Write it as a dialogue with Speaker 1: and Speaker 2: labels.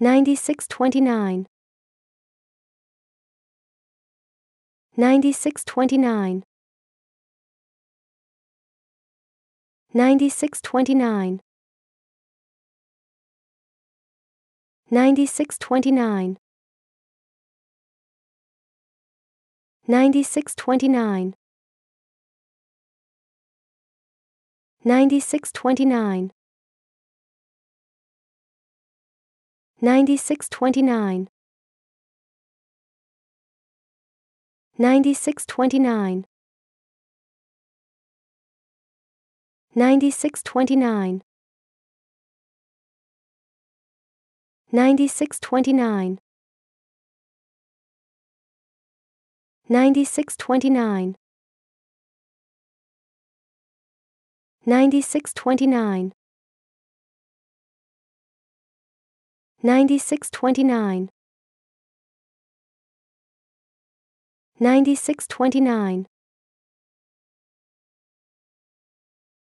Speaker 1: 9629 9629 9629 9629 9629 9629 9629 9629 9629 9629 9629 9629 9629 9629